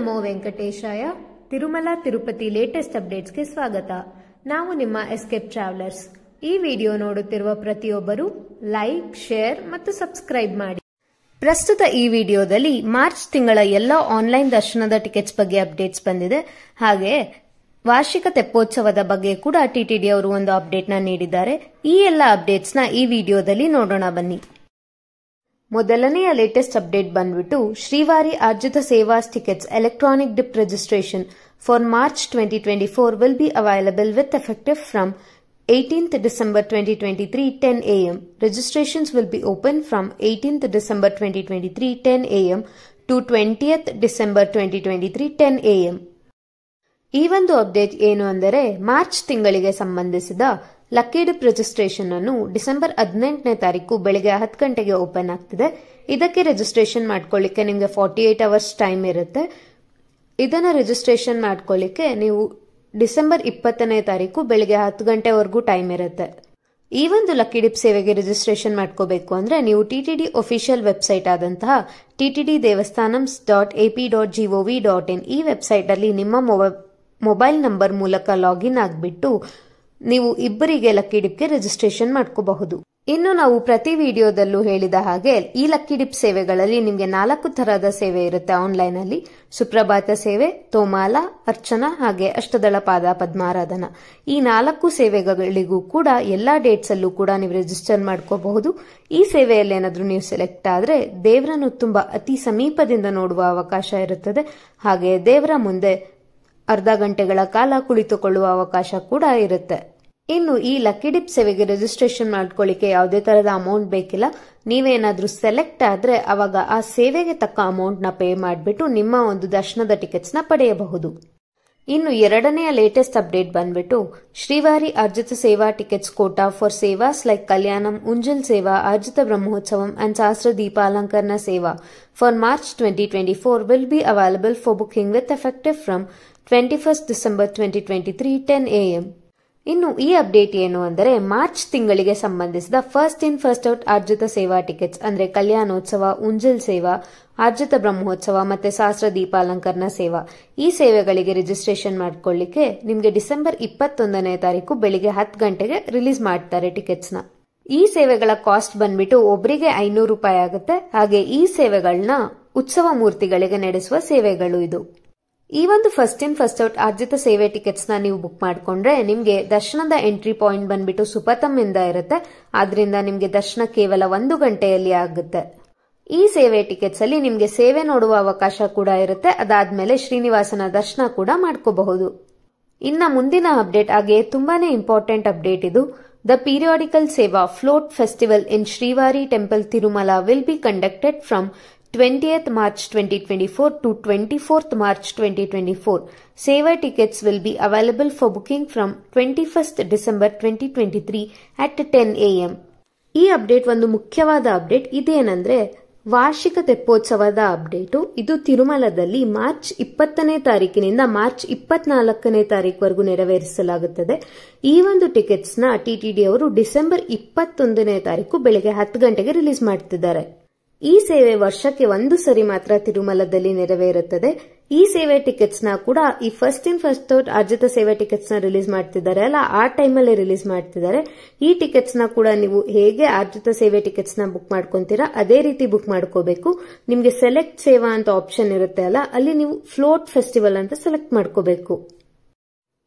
ನಮೋ ವೆಂಕಟೇಶಾಯ ತಿರುಮಲ ತಿರುಪತಿ ಲೇಟೆಸ್ಟ್ ಗೆ ಸ್ವಾಗತ ನಾವು ನಿಮ್ಮ ಎಸ್ಕೇಪ್ ಟ್ರಾವೆಲರ್ಸ್ ಈ ವಿಡಿಯೋ ನೋಡುತ್ತಿರುವ ಪ್ರತಿಯೊಬ್ಬರು ಲೈಕ್ ಶೇರ್ ಮತ್ತು ಸಬ್ಸ್ಕ್ರೈಬ್ ಮಾಡಿ ಪ್ರಸ್ತುತ ಈ ವಿಡಿಯೋದಲ್ಲಿ ಮಾರ್ಚ್ ತಿಂಗಳ ಎಲ್ಲ ಆನ್ಲೈನ್ ದರ್ಶನದ ಟಿಕೆಟ್ಸ್ ಬಗ್ಗೆ ಅಪ್ಡೇಟ್ಸ್ ಬಂದಿದೆ ಹಾಗೆ ವಾರ್ಷಿಕ ತೆಪ್ಪೋತ್ಸವದ ಬಗ್ಗೆ ಕೂಡ ಟಿಟಿಡಿ ಅವರು ಒಂದು ಅಪ್ಡೇಟ್ ನ ನೀಡಿದ್ದಾರೆ ಈ ಎಲ್ಲ ನ ಈ ವಿಡಿಯೋದಲ್ಲಿ ನೋಡೋಣ ಬನ್ನಿ ಮೊದಲನೆಯ ಲೇಟೆಸ್ಟ್ ಅಪ್ಡೇಟ್ ಬಂದ್ಬಿಟ್ಟು Srivari Arjitha seva tickets electronic dip registration for March twenty twenty four will be available with effective from December 18th December 2023 10 a.m. Will be open from from 18th December 2023 10 a.m. to 20th December 2023 twenty a.m. ಈ ಒಂದು update ಏನು ಅಂದರೆ March ತಿಂಗಳಿಗೆ ಸಂಬಂಧಿಸಿದ drip registration ಅನ್ನು December ಹದಿನೆಂಟನೇ ತಾರೀಕು ಬೆಳಗ್ಗೆ ಹತ್ತು ಗಂಟೆಗೆ ಓಪನ್ ಆಗ್ತಿದೆ ಇದಕ್ಕೆ ರಿಜಿಸ್ಟ್ರೇಷನ್ ಮಾಡ್ಕೊಳ್ಳಿಕ್ಕೆ ನಿಮಗೆ ಫಾರ್ಟಿ ಏಟ್ ಅವರ್ಸ್ ಟೈಮ್ ಇರುತ್ತೆ ಇದನ್ನು ರಿಜಿಸ್ಟ್ರೇಷನ್ ಮಾಡ್ಕೊಳ್ಳಿಕ್ಕೆ ನೀವು ಡಿಸೆಂಬರ್ ಇಪ್ಪತ್ತನೇ ತಾರೀಕು ಬೆಳಗ್ಗೆ ಹತ್ತು ಗಂಟೆವರೆಗೂ ಟೈಮ್ ಇರುತ್ತೆ ಈ ಒಂದು ಲಕ್ಕಿ ಡಿಪ್ ಸೇವೆಗೆ ರಿಜಿಸ್ಟ್ರೇಷನ್ ಮಾಡ್ಕೋಬೇಕು ಅಂದರೆ ನೀವು T T D official website ಆದಂತಹ T T D Devasthanams dot A P dot G V dot in ಈ ಅಲ್ಲಿ ನಿಮ್ಮ ಮೊಬೈಲ್ ನಂಬರ್ ಮೂಲಕ ಲಾಗಿನ್ ಆಗಿಬಿಟ್ಟು ನೀವು ಇಬ್ಬರಿಗೆ ಲಕ್ಕಿ ಡಿಪ್ಗೆ ರಿಜಿಸ್ಟ್ರೇಷನ್ ಮಾಡ್ಕೋಬಹುದು ಇನ್ನು ನಾವು ಪ್ರತಿ ವಿಡಿಯೋದಲ್ಲೂ ಹೇಳಿದ ಹಾಗೆ ಈ ಲಕ್ಕಿ ಡಿಪ್ ಸೇವೆಗಳಲ್ಲಿ ನಿಮಗೆ ನಾಲ್ಕು ತರಹದ ಸೇವೆ ಇರುತ್ತೆ ಆನ್ಲೈನ್ ಅಲ್ಲಿ ಸುಪ್ರಭಾತ ಸೇವೆ ತೋಮಾಲ ಅರ್ಚನಾ ಹಾಗೆ ಅಷ್ಟದಳ ಪಾದ ಪದ್ಮಾರಾಧನ ಈ ನಾಲ್ಕು ಸೇವೆಗಳಿಗೂ ಕೂಡ ಎಲ್ಲಾ ಡೇಟ್ಸ್ ಅಲ್ಲೂ ಕೂಡ ನೀವು ರಿಜಿಸ್ಟರ್ ಮಾಡ್ಕೋಬಹುದು ಈ ಸೇವೆಯಲ್ಲಿ ಏನಾದರೂ ನೀವು ಸೆಲೆಕ್ಟ್ ಆದ್ರೆ ದೇವರನ್ನು ತುಂಬಾ ಅತಿ ಸಮೀಪದಿಂದ ನೋಡುವ ಅವಕಾಶ ಇರುತ್ತದೆ ಹಾಗೆ ದೇವರ ಮುಂದೆ ಅರ್ಧ ಗಂಟೆಗಳ ಕಾಲ ಕುಳಿತುಕೊಳ್ಳುವ ಅವಕಾಶ ಕೂಡ ಇರುತ್ತೆ ಇನ್ನು ಈ ಲಕ್ಕಿ ಡಿಪ್ ಸೇವೆಗೆ ರಿಜಿಸ್ಟ್ರೇಷನ್ ಮಾಡ್ಕೊಳ್ಳಿಕ್ಕೆ ಯಾವುದೇ ತರದ ಅಮೌಂಟ್ ಬೇಕಿಲ್ಲ ನೀವೇನಾದ್ರೂ ಸೆಲೆಕ್ಟ್ ಆದ್ರೆ ಅವಾಗ ಆ ಸೇವೆಗೆ ತಕ್ಕ ಅಮೌಂಟ್ ನ ಪೇ ಮಾಡಿಬಿಟ್ಟು ನಿಮ್ಮ ಒಂದು ದರ್ಶನದ ಟಿಕೆಟ್ಸ್ ನ ಪಡೆಯಬಹುದು ಇನ್ನು ಎರಡನೆಯ ಲೇಟೆಸ್ಟ್ ಅಪ್ಡೇಟ್ ಬಂದ್ಬಿಟ್ಟು Srivari Arjitha seva tickets quota for sevas like Kalyanam Unjal seva Arjitha Brahmotsavam and Shastra Deepalankarana seva for March twenty twenty four will be available for booking with effective from twenty first December twenty twenty three ten A M ಇನ್ನು ಈ ಅಪ್ಡೇಟ್ ಏನು ಅಂದರೆ March ತಿಂಗಳಿಗೆ ಸಂಬಂಧಿಸಿದ first in first out Arjitha seva tickets ಅಂದರೆ ಕಲ್ಯಾಣೋತ್ಸವ ಉಂಜಲ್ ಸೇವಾ ಅರ್ಜಿತ ಬ್ರಹ್ಮೋತ್ಸವ ಮತ್ತೆ ಸಹಸ್ರ ದೀಪಾಲಂಕರಣ ಸೇವಾ ಈ ಸೇವೆಗಳಿಗೆ ರಿಜಿಸ್ಟ್ರೇಷನ್ ಮಾಡಿಕೊಳ್ಳಿಕ್ಕೆ ನಿಮಗೆ ಡಿಸೆಂಬರ್ ಇಪ್ಪತ್ತೊಂದನೇ ತಾರೀಕು ಬೆಳಿಗ್ಗೆ ಹತ್ತು ಗಂಟೆಗೆ ರಿಲೀಸ್ ಮಾಡ್ತಾರೆ ಟಿಕೆಟ್ಸ್ನ ಈ ಸೇವೆಗಳ ಕಾಸ್ಟ್ ಬಂದ್ಬಿಟ್ಟು ಒಬ್ಬರಿಗೆ ಐನೂರು ರೂಪಾಯಿ ಆಗುತ್ತೆ ಹಾಗೆ ಈ ಸೇವೆಗಳನ್ನ ಉತ್ಸವ ಮೂರ್ತಿಗಳಿಗೆ ನಡೆಸುವ ಸೇವೆಗಳು ಇದು ಈ ಒಂದು first in first out Arjitha ಸೇವೆ ಟಿಕೆಟ್ಸ್ ನ ನೀವು ಬುಕ್ ಮಾಡಿಕೊಂಡ್ರೆ ನಿಮಗೆ ದರ್ಶನದ ಎಂಟ್ರಿ ಪಾಯಿಂಟ್ ಬಂದ್ಬಿಟ್ಟು ಸುಪತಮ್ ಇಂದ ಇರುತ್ತೆ ಆದ್ರಿಂದ ನಿಮಗೆ ದರ್ಶನ ಕೇವಲ ಒಂದು ಗಂಟೆಯಲ್ಲಿ ಆಗುತ್ತೆ ಈ ಸೇವೆ ಟಿಕೆಟ್ಸ್ ಅಲ್ಲಿ ನಿಮಗೆ ಸೇವೆ ನೋಡುವ ಅವಕಾಶ ಕೂಡ ಇರುತ್ತೆ ಅದಾದ್ಮೇಲೆ ಶ್ರೀನಿವಾಸನ ದರ್ಶನ ಕೂಡ ಮಾಡ್ಕೋಬಹುದು ಇನ್ನ ಮುಂದಿನ ಅಪ್ಡೇಟ್ ಆಗಿ ತುಂಬಾನೇ ಇಂಪಾರ್ಟೆಂಟ್ ಅಪ್ಡೇಟ್ ಇದು the periodical seva float festival in Srivari temple Tirumala will be conducted from 20th March 2024 to 24th March 2024. Saver tickets will be available for booking from 21st December 2023 at 10 am. ಈ ಅಪ್ಡೇಟ್ ಒಂದು ಮುಖ್ಯವಾದ update ಇದೇನಂದ್ರೆ ವಾರ್ಷಿಕ ತೆಪ್ಪೋತ್ಸವದ update ಇದು ತಿರುಮಲದಲ್ಲಿ March ಇಪ್ಪತ್ತನೇ ತಾರೀಕಿನಿಂದ March ಇಪ್ಪತ್ನಾಲ್ಕನೇ ವರೆಗೂ ನೆರವೇರಿಸಲಾಗುತ್ತದೆ ಈ ಒಂದು ಟಿಕೆಟ್ಸ್ನ ಟಿಟಿಡಿ ಅವರು ಡಿಸೆಂಬರ್ ಇಪ್ಪತ್ತೊಂದನೇ ತಾರೀಕು ಬೆಳಗ್ಗೆ ಹತ್ತು ಗಂಟೆಗೆ ರಿಲೀಸ್ ಮಾಡ್ತಿದ್ದಾರೆ ಈ ಸೇವೆ ವರ್ಷಕ್ಕೆ ಒಂದು ಸರಿ ಮಾತ್ರ ತಿರುಮಲದಲ್ಲಿ ನೆರವೇರುತ್ತದೆ ಈ ಸೇವೆ ಟಿಕೆಟ್ಸ್ ನ ಕೂಡ ಈ first in first out Arjitha ಸೇವೆ ಟಿಕೆಟ್ಸ್ ನ ರಿಲೀಸ್ ಮಾಡ್ತಿದ್ದಾರೆ ಅಲ್ಲ ಆ ಟೈಮಲ್ಲಿ ರಿಲೀಸ್ ಮಾಡ್ತಿದ್ದಾರೆ ಈ ಟಿಕೆಟ್ಸ್ ನ ಕೂಡ ನೀವು ಹೇಗೆ ಅರ್ಜಿತ ಸೇವೆ ಟಿಕೆಟ್ಸ್ ನ ಬುಕ್ ಮಾಡ್ಕೊಂತೀರಾ ಅದೇ ರೀತಿ ಬುಕ್ ಮಾಡ್ಕೋಬೇಕು ನಿಮಗೆ ಸೆಲೆಕ್ಟ್ ಸೇವಾ ಅಂತ ಆಪ್ಷನ್ ಇರುತ್ತೆ ಅಲ್ಲ ಅಲ್ಲಿ ನೀವು ಫ್ಲೋಟ್ ಫೆಸ್ಟಿವಲ್ ಅಂತ ಸೆಲೆಕ್ಟ್ ಮಾಡ್ಕೋಬೇಕು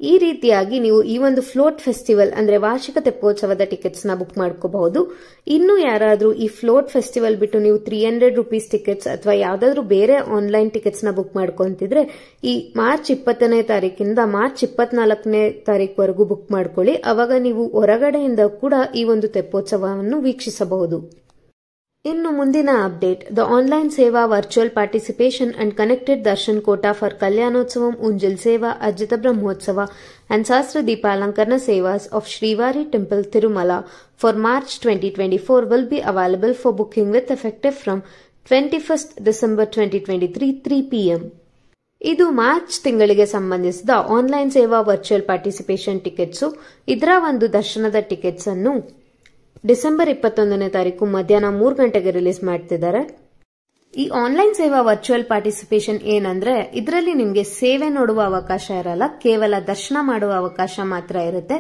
ಈ ರೀತಿಯಾಗಿ ನೀವು ಈ ಒಂದು ಫ್ಲೋಟ್ ಫೆಸ್ಟಿವಲ್ ಅಂದ್ರೆ ವಾರ್ಷಿಕ ತೆಪ್ಪೋತ್ಸವದ ಟಿಕೆಟ್ಸ್ ನ ಬುಕ್ ಮಾಡ್ಕೋಬಹುದು ಇನ್ನು ಯಾರಾದರೂ ಈ ಫ್ಲೋಟ್ ಫೆಸ್ಟಿವಲ್ ಬಿಟ್ಟು ನೀವು ತ್ರೀ ಹಂಡ್ರೆಡ್ ರುಪೀಸ್ ಟಿಕೆಟ್ಸ್ ಅಥವಾ ಯಾವ್ದಾದ್ರು ಬೇರೆ ಆನ್ಲೈನ್ ಟಿಕೆಟ್ಸ್ ನ ಬುಕ್ ಮಾಡ್ಕೊಂತಿದ್ರೆ ಈ ಮಾರ್ಚ್ ಇಪ್ಪತ್ತನೇ ತಾರೀಕಿಂದ ಮಾರ್ಚ್ ಇಪ್ಪತ್ನಾಲ್ಕನೇ ತಾರೀಕು ಬುಕ್ ಮಾಡ್ಕೊಳ್ಳಿ ಅವಾಗ ನೀವು ಹೊರಗಡೆಯಿಂದ ಕೂಡ ಈ ಒಂದು ತೆಪ್ಪೋತ್ಸವವನ್ನು ವೀಕ್ಷಿಸಬಹುದು ಇನ್ನು ಮುಂದಿನ update the online seva virtual participation and connected darshan quota for Kalyanotsavam Unjal seva Arjitha Brahmotsava and Shastra Deepalankarana sevas of Srivari temple Tirumala for March twenty twenty four will be available for booking with effective from twenty first December twenty twenty three three PM ಇದು March ತಿಂಗಳಿಗೆ ಸಂಬಂಧಿಸಿದ online seva virtual participation tickets ಇದರ ಒಂದು ದರ್ಶನದ tickets ಅನ್ನು December ಇಪ್ಪತ್ತೊಂದನೇ ತಾರೀಕು ಮಧ್ಯಾಹ್ನ ಮೂರು ಗಂಟೆಗೆ ರಿಲೀಸ್ ಮಾಡ್ತಿದ್ದಾರೆ ಈ ಆನ್ಲೈನ್ ಸೇವಾ ವರ್ಚುವಲ್ ಪಾರ್ಟಿಸಿಪೇಷನ್ ಏನಂದ್ರೆ ಇದರಲ್ಲಿ ನಿಮಗೆ ಸೇವೆ ನೋಡುವ ಅವಕಾಶ ಇರಲ್ಲ ಕೇವಲ ದರ್ಶನ ಮಾಡುವ ಅವಕಾಶ ಮಾತ್ರ ಇರುತ್ತೆ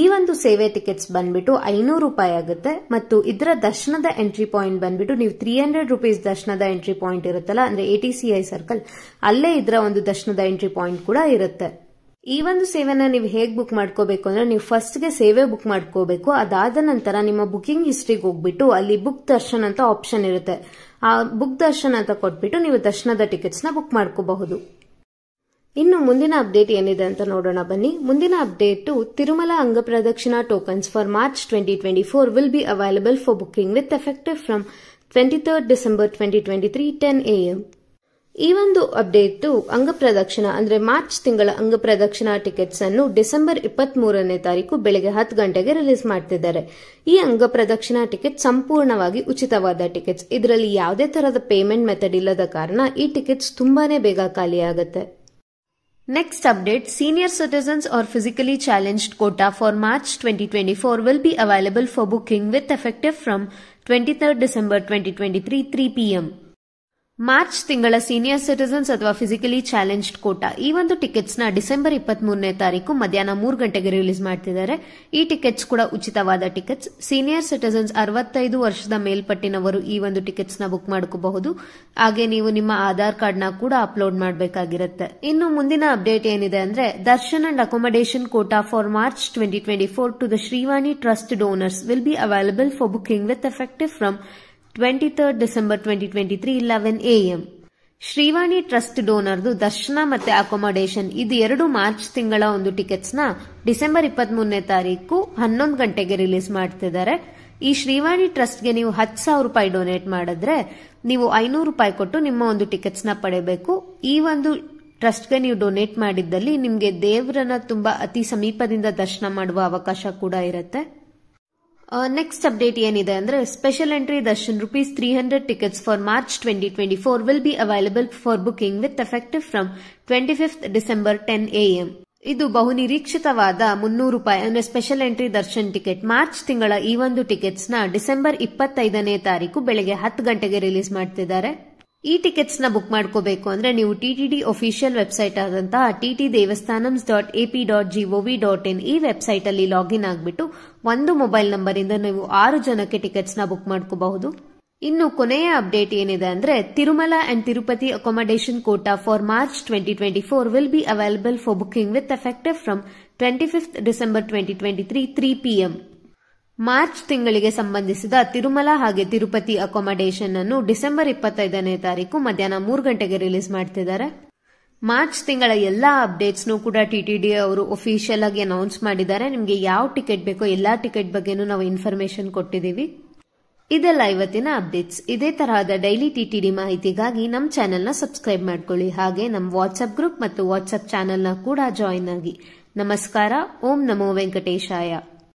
ಈ ಒಂದು ಸೇವೆ ಟಿಕೆಟ್ಸ್ ಬಂದ್ಬಿಟ್ಟು ಐನೂರು ರೂಪಾಯಿ ಆಗುತ್ತೆ ಮತ್ತು ಇದರ ದರ್ಶನದ ಎಂಟ್ರಿ ಪಾಯಿಂಟ್ ಬಂದ್ಬಿಟ್ಟು ನೀವು ತ್ರೀ ಹಂಡ್ರೆಡ್ ರುಪೀಸ್ ದರ್ಶನದ ಎಂಟ್ರಿ ಪಾಯಿಂಟ್ ಇರುತ್ತಲ್ಲ ಅಂದ್ರೆ ಎಟಿಸಿಐ ಸರ್ಕಲ್ ಅಲ್ಲೇ ಇದರ ಒಂದು ದರ್ಶನದ ಎಂಟ್ರಿ ಪಾಯಿಂಟ್ ಕೂಡ ಇರುತ್ತೆ ಈ ಒಂದು ಸೇವೆನ ನೀವು ಹೇಗೆ ಬುಕ್ ಮಾಡ್ಕೋಬೇಕು ಅಂದ್ರೆ ನೀವು ಫಸ್ಟ್ಗೆ ಸೇವೆ ಬುಕ್ ಮಾಡ್ಕೋಬೇಕು ಅದಾದ ನಂತರ ನಿಮ್ಮ ಬುಕಿಂಗ್ ಹಿಸ್ಟ್ರಿಗೆ ಹೋಗ್ಬಿಟ್ಟು ಅಲ್ಲಿ ಬುಕ್ ದರ್ಶನ್ ಅಂತ ಆಪ್ಷನ್ ಇರುತ್ತೆ ಆ ಬುಕ್ ದರ್ಶನ್ ಅಂತ ಕೊಟ್ಬಿಟ್ಟು ನೀವು ದರ್ಶನದ ನ ಬುಕ್ ಮಾಡ್ಕೋಬಹುದು ಇನ್ನು ಮುಂದಿನ ಅಪ್ಡೇಟ್ ಏನಿದೆ ಅಂತ ನೋಡೋಣ ಬನ್ನಿ ಮುಂದಿನ update Tirumala Angapradakshina tokens for March twenty twenty four will be available for booking with effective from twenty third December twenty twenty three ten AM ಈ ಒಂದು ಅಪ್ಡೇಟು ಅಂಗಪ್ರದಕ್ಷಿಣ ಅಂದ್ರೆ ಮಾರ್ಚ್ ತಿಂಗಳ ಅಂಗಪ್ರದಕ್ಷಿಣ ಟಿಕೆಟ್ಸ್ ಅನ್ನು ಡಿಸೆಂಬರ್ ಇಪ್ಪತ್ತ್ ಮೂರನೇ ತಾರೀಕು ಬೆಳಗ್ಗೆ ಹತ್ತು ಗಂಟೆಗೆ ರಿಲೀಸ್ ಮಾಡ್ತಿದ್ದಾರೆ ಈ ಪ್ರದಕ್ಷಿಣಾ ಟಿಕೆಟ್ ಸಂಪೂರ್ಣವಾಗಿ ಉಚಿತವಾದ ಟಿಕೆಟ್ಸ್ ಇದರಲ್ಲಿ ಯಾವುದೇ ತರಹದ ಪೇಮೆಂಟ್ ಮೆಥಡ್ ಇಲ್ಲದ ಕಾರಣ ಈ ಟಿಕೆಟ್ಸ್ ತುಂಬಾನೇ ಬೇಗ ಖಾಲಿಯಾಗುತ್ತೆ Next update, senior citizens or twenty challenged quota for March 2024 will be available for booking with effective from twenty December 2023 3 pm. March ತಿಂಗಳ ಸೀನಿಯರ್ ಸಿಟಿಸನ್ಸ್ ಅಥವಾ ಫಿಸಿಕಲಿ ಚಾಲೆಂಜ್ಡ್ ಕೋಟಾ ಈ ಒಂದು ಟಿಕೆಟ್ಸ್ ನ ಡಿಸೆಂಬರ್ ಇಪ್ಪತ್ತ್ ಮೂರನೇ ತಾರೀಕು ಮಧ್ಯಾಹ್ನ ಮೂರು ಗಂಟೆಗೆ ರಿಲೀಸ್ ಮಾಡ್ತಿದ್ದಾರೆ ಈ ಟಿಕೆಟ್ಸ್ ಕೂಡ ಉಚಿತವಾದ ಟಿಕೆಟ್ಸ್ ಸೀನಿಯರ್ ಸಿಟಿಸನ್ಸ್ ಅರವತ್ತೈದು ವರ್ಷದ ಮೇಲ್ಪಟ್ಟಿನವರು ಈ ಒಂದು ಟಿಕೆಟ್ಸ್ ನ ಬುಕ್ ಮಾಡ್ಕೋಬಹುದು ಹಾಗೆ ನೀವು ನಿಮ್ಮ ಆಧಾರ್ ಕಾರ್ಡ್ ನ ಕೂಡ ಅಪ್ಲೋಡ್ ಮಾಡಬೇಕಾಗಿರುತ್ತೆ ಇನ್ನು ಮುಂದಿನ ಅಪ್ಡೇಟ್ ಏನಿದೆ ಅಂದ್ರೆ darshan and accommodation quota for March twenty twenty four to the Srivani trust donors will be available for booking with effective from third December twenty twenty three eleven A Srivani trust ಡೋನರ್ದು ದರ್ಶನ ಮತ್ತೆ accommodation ಇದು ಎರಡು March ತಿಂಗಳ ಒಂದು tickets ನ December ಇಪ್ಪತ್ತ್ ಮೂರನೇ ತಾರೀಕು ಹನ್ನೊಂದು ಗಂಟೆಗೆ ರಿಲೀಸ್ ಮಾಡ್ತಿದ್ದಾರೆ ಈ ಶ್ರೀವಾಣಿ ಟ್ರಸ್ಟ್ಗೆ ನೀವು ಹತ್ತು ಸಾವಿರ ರೂಪಾಯಿ ಡೊನೇಟ್ ಮಾಡಿದ್ರೆ ನೀವು ಐನೂರು ರೂಪಾಯಿ ಕೊಟ್ಟು ನಿಮ್ಮ ಒಂದು ಟಿಕೆಟ್ಸ್ ನ ಪಡೆಯಬೇಕು ಈ ಒಂದು ಟ್ರಸ್ಟ್ಗೆ ನೀವು ಡೊನೇಟ್ ಮಾಡಿದ್ದಲ್ಲಿ ನಿಮಗೆ ದೇವರನ್ನ ತುಂಬಾ ಅತಿ ಸಮೀಪದಿಂದ ದರ್ಶನ ಮಾಡುವ ಅವಕಾಶ ಕೂಡ ಇರುತ್ತೆ ನೆಕ್ಸ್ಟ್ ಅಪ್ಡೇಟ್ ಏನಿದೆ ಅಂದ್ರೆ special entry darshan rupees three hundred tickets for March twenty twenty four will be available for booking with effective from twenty fifth December ten AM ಇದು ಬಹುನಿರೀಕ್ಷಿತವಾದ ಮುನ್ನೂರು ರೂಪಾಯಿ special entry darshan ticket March ತಿಂಗಳ ಈ ಒಂದು ಟಿಕೆಟ್ಸ್ ನ ಡಿಸೆಂಬರ್ ಇಪ್ಪತ್ತೈದನೇ ತಾರೀಕು ಬೆಳಗ್ಗೆ ಹತ್ತು ಗಂಟೆಗೆ ರಿಲೀಸ್ ಮಾಡ್ತಿದ್ದಾರೆ ಈ ಟಿಕೆಟ್ಸ್ನ ಬುಕ್ ಮಾಡ್ಕೋಬೇಕು ಅಂದ್ರೆ ನೀವು T T D official website ಆದಂತಹ TT T Devasthanams dot AP dot GOV dot in ಈ ವೆಬ್ಸೈಟ್ ಅಲ್ಲಿ ಲಾಗಿನ್ ಆಗಿಬಿಟ್ಟು ಒಂದು ಮೊಬೈಲ್ ನಂಬರ್ ಇಂದ ನೀವು ಆರು ಜನಕ್ಕೆ ಟಿಕೆಟ್ಸ್ನ ಬುಕ್ ಮಾಡ್ಕೋಬಹುದು ಇನ್ನು ಕೊನೆಯ ಅಪ್ಡೇಟ್ ಏನಿದೆ ಅಂದ್ರೆ Tirumala and Tirupati accommodation quota for March twenty twenty four will be available for booking with effective from twenty fifth December twenty twenty three three P M March ತಿಂಗಳಿಗೆ ಸಂಬಂಧಿಸಿದ ತಿರುಮಲ ಹಾಗೆ ತಿರುಪತಿ ಅಕಾಮಡೇಷನ್ ಅನ್ನು ಡಿಸೆಂಬರ್ ಇಪ್ಪತ್ತೈದನೇ ತಾರೀಕು ಮಧ್ಯಾಹ್ನ ಮೂರು ಗಂಟೆಗೆ ರಿಲೀಸ್ ಮಾಡ್ತಿದ್ದಾರೆ ಮಾರ್ಚ್ ತಿಂಗಳ ಎಲ್ಲ ಅಪ್ಡೇಟ್ಸ್ನೂ ಕೂಡ ಟಿ ಅವರು ಒಫಿಷಿಯಲ್ ಆಗಿ ಅನೌನ್ಸ್ ಮಾಡಿದ್ದಾರೆ ನಿಮಗೆ ಯಾವ ಟಿಕೆಟ್ ಬೇಕೋ ಎಲ್ಲ ಟಿಕೆಟ್ ಬಗ್ಗೆನೂ ನಾವು ಇನ್ಫಾರ್ಮೇಶನ್ ಕೊಟ್ಟಿದ್ದೀವಿ ಇದೆಲ್ಲ ಇವತ್ತಿನ ಅಪ್ಡೇಟ್ಸ್ ಇದೇ ತರಹದ ಡೈಲಿ ಟಿ ಟಿ ಮಾಹಿತಿಗಾಗಿ ನಮ್ಮ ಚಾನೆಲ್ನ ಸಬ್ಸ್ಕ್ರೈಬ್ ಮಾಡ್ಕೊಳ್ಳಿ ಹಾಗೆ ನಮ್ಮ ವಾಟ್ಸ್ಆಪ್ ಗ್ರೂಪ್ ಮತ್ತು ವಾಟ್ಸ್ಆಪ್ ಚಾನೆಲ್ನ ಕೂಡ ಜಾಯಿನ್ ಆಗಿ ನಮಸ್ಕಾರ ಓಂ ನಮೋ ವೆಂಕಟೇಶಾಯ